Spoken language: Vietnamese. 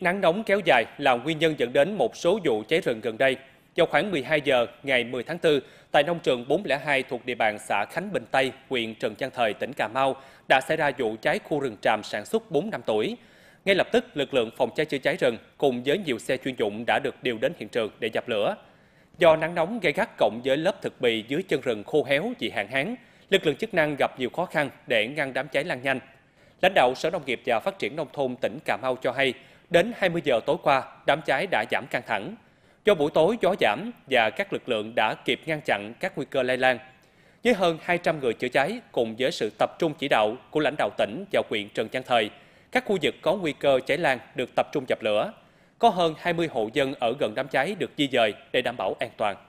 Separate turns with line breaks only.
Nắng nóng kéo dài là nguyên nhân dẫn đến một số vụ cháy rừng gần đây. Vào khoảng 12 giờ ngày 10 tháng 4, tại nông trường 402 thuộc địa bàn xã Khánh Bình Tây, huyện Trần Văn Thời, tỉnh Cà Mau, đã xảy ra vụ cháy khu rừng tràm sản xuất 4 năm tuổi. Ngay lập tức, lực lượng phòng cháy chữa cháy rừng cùng với nhiều xe chuyên dụng đã được điều đến hiện trường để dập lửa. Do nắng nóng gây gắt cộng với lớp thực bì dưới chân rừng khô héo vì hạn hán, lực lượng chức năng gặp nhiều khó khăn để ngăn đám cháy lan nhanh. Lãnh đạo Sở Nông nghiệp và Phát triển Nông thôn tỉnh Cà Mau cho hay, Đến 20 giờ tối qua, đám cháy đã giảm căng thẳng. Do buổi tối gió giảm và các lực lượng đã kịp ngăn chặn các nguy cơ lây lan. Với hơn 200 người chữa cháy cùng với sự tập trung chỉ đạo của lãnh đạo tỉnh và huyện Trần Văn Thời, các khu vực có nguy cơ cháy lan được tập trung dập lửa. Có hơn 20 hộ dân ở gần đám cháy được di dời để đảm bảo an toàn.